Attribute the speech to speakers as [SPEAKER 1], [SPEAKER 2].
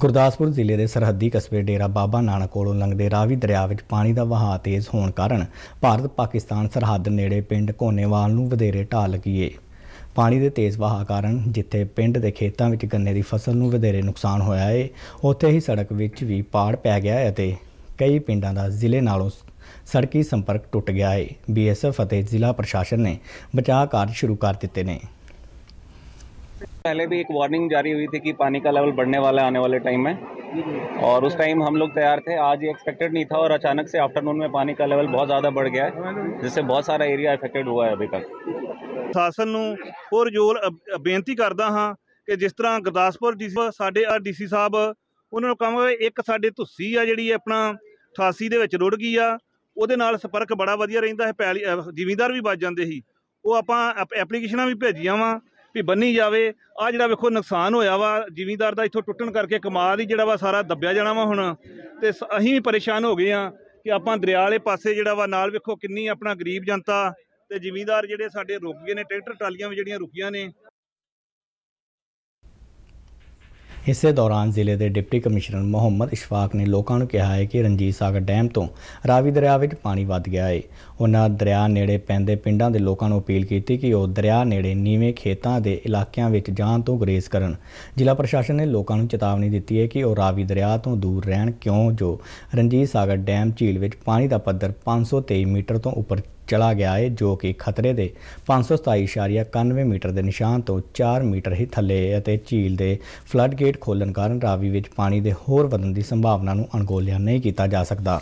[SPEAKER 1] ਗੁਰਦਾਸਪੁਰ ਜ਼ਿਲ੍ਹੇ ਦੇ ਸਰਹੱਦੀ ਕਸਬੇ ਡੇਰਾ ਬਾਬਾ ਨਾਨਕ ਕੋਲੋਂ ਲੰਘਦੇ ਰਾਵੀ ਦਰਿਆ ਵਿੱਚ ਪਾਣੀ ਦਾ ਵਹਾਅ ਤੇਜ਼ ਹੋਣ ਕਾਰਨ ਭਾਰਤ ਪਾਕਿਸਤਾਨ ਸਰਹੱਦ ਨੇੜੇ ਪਿੰਡ ਕੋਨੇਵਾਲ ਨੂੰ ਵਧੇਰੇ ਢਾਲ ਲਗੀਏ ਪਾਣੀ ਦੇ ਤੇਜ਼ ਵਹਾਅ ਕਾਰਨ ਜਿੱਥੇ ਪਿੰਡ ਦੇ ਖੇਤਾਂ ਵਿੱਚ ਗੰਨੇ ਦੀ ਫਸਲ ਨੂੰ ਵਧੇਰੇ ਨੁਕਸਾਨ ਹੋਇਆ ਹੈ ਉੱਥੇ ਹੀ ਸੜਕ ਵਿੱਚ ਵੀ ਪਾੜ ਪੈ ਗਿਆ ਹੈ ਅਤੇ ਕਈ ਪਿੰਡਾਂ ਦਾ ਜ਼ਿਲ੍ਹੇ ਨਾਲੋਂ ਸੜਕੀ ਸੰਪਰਕ ਟੁੱਟ ਗਿਆ ਹੈ ਬੀਐਸਐਫ ਅਤੇ ਜ਼ਿਲ੍ਹਾ ਪ੍ਰਸ਼ਾਸਨ ਨੇ ਬਚਾਅ ਕਾਰਜ ਸ਼ੁਰੂ ਕਰ ਦਿੱਤੇ ਨੇ
[SPEAKER 2] पहले भी एक वार्निंग जारी हुई थी कि पानी का लेवल बढ़ने वाला है आने वाले टाइम में और उस टाइम हम लोग तैयार थे आज ये एक्सपेक्टेड नहीं था और अचानक से आफ्टरनून में पानी का लेवल बहुत ज़्यादा बढ़ गया है जिससे बहुत सारा एरिया इफेक्टेड हुआ है अभी तक
[SPEAKER 3] ਪ੍ਰਸ਼ਾਸਨ और ਔਰ बेनती करता हाँ कि जिस तरह गुरदासपुर डी सी साढ़े ਆ ਡੀਸੀ ਸਾਹਿਬ ਉਹਨਾਂ ਨੂੰ ਕਹਾਂਗੇ ਇੱਕ ਸਾਡੇ ਧੁੱਸੀ ਆ ਜਿਹੜੀ ਆਪਣਾ 88 ਦੇ ਵਿੱਚ ਰੁੜ ਗਈ ਆ ਉਹਦੇ ਨਾਲ ਸੰਪਰਕ ਬੜਾ ਵਧੀਆ ਰਹਿੰਦਾ ਹੈ ਜ਼ਿਮੀਂਦਾਰ ਵੀ ਬਚ ਜਾਂਦੇ ਸੀ ਉਹ ਆਪਾਂ ਐਪਲੀਕੇਸ਼ਨਾਂ ਵੀ ਵੀ ਬੰਨੀ ਜਾਵੇ ਆ ਜਿਹੜਾ ਵੇਖੋ ਨੁਕਸਾਨ ਹੋਇਆ ਵਾ ਜ਼ਿਮੀਂਦਾਰ ਦਾ ਇੱਥੋਂ ਟੁੱਟਣ ਕਰਕੇ ਕਮਾਦ ਹੀ ਜਿਹੜਾ ਵਾ ਸਾਰਾ ਦੱਬਿਆ ਜਾਣਾ ਵਾ ਹੁਣ ਤੇ ਅਸੀਂ ਵੀ ਪਰੇਸ਼ਾਨ ਹੋ ਗਏ ਆ ਕਿ ਆਪਾਂ ਦਰਿਆ ਵਾਲੇ ਪਾਸੇ ਜਿਹੜਾ ਵਾ ਨਾਲ ਵੇਖੋ ਕਿੰਨੀ ਆਪਣਾ ਗਰੀਬ ਜਨਤਾ ਤੇ ਜ਼ਿਮੀਂਦਾਰ ਜਿਹੜੇ ਸਾਡੇ ਰੁਕ ਗਏ ਨੇ ਟਰੈਕਟਰ ਟਾਲੀਆਂ ਵੀ ਜਿਹੜੀਆਂ ਰੁਕੀਆਂ ਨੇ
[SPEAKER 1] ਇਸੇ ਦੌਰਾਨ ਜ਼ਿਲ੍ਹੇ ਦੇ ਡਿਪਟੀ ਕਮਿਸ਼ਨਰ ਮੁਹੰਮਦ ਇਸ਼ਫਾਕ ਨੇ ਲੋਕਾਂ ਨੂੰ ਕਿਹਾ ਹੈ ਕਿ ਰਣਜੀਤ ਸਾਗਰ ਡੈਮ ਤੋਂ ਰਾਵੀ ਦਰਿਆ ਵਿੱਚ ਪਾਣੀ ਵੱਧ ਗਿਆ ਹੈ ਉਹਨਾਂ ਦਰਿਆ ਨੇੜੇ ਪੈਂਦੇ ਪਿੰਡਾਂ ਦੇ ਲੋਕਾਂ ਨੂੰ ਅਪੀਲ ਕੀਤੀ ਕਿ ਉਹ ਦਰਿਆ ਨੇੜੇ ਨੀਵੇਂ ਖੇਤਾਂ ਦੇ ਇਲਾਕਿਆਂ ਵਿੱਚ ਜਾਣ ਤੋਂ ਗੁਰੇਜ਼ ਕਰਨ ਜ਼ਿਲ੍ਹਾ ਪ੍ਰਸ਼ਾਸਨ ਨੇ ਲੋਕਾਂ ਨੂੰ ਚੇਤਾਵਨੀ ਦਿੱਤੀ ਹੈ ਕਿ ਉਹ ਰਾਵੀ ਦਰਿਆ ਤੋਂ ਦੂਰ ਰਹਿਣ ਕਿਉਂ ਜੋ ਰਣਜੀਤ ਸਾਗਰ ਡੈਮ ਝੀਲ ਵਿੱਚ ਪਾਣੀ ਦਾ ਪੱਧਰ 523 ਮੀਟਰ ਤੋਂ ਉੱਪਰ ਚਲਾ ਗਿਆ ਹੈ ਜੋ ਕਿ ਖਤਰੇ ਦੇ 527.91 ਮੀਟਰ ਦੇ ਨਿਸ਼ਾਨ ਤੋਂ 4 ਮੀਟਰ ਹੀ ਥੱਲੇ ਹੈ ਅਤੇ ਝੀਲ ਦੇ ਫਲੱਡ ਗੇਟ ਖੋਲਣ ਕਾਰਨ ਰਾਵੀ ਵਿੱਚ ਪਾਣੀ ਦੇ ਹੋਰ ਵਧਣ ਦੀ ਸੰਭਾਵਨਾ ਨੂੰ ਅਣਗੋਲਿਆ ਨਹੀਂ ਕੀਤਾ ਜਾ ਸਕਦਾ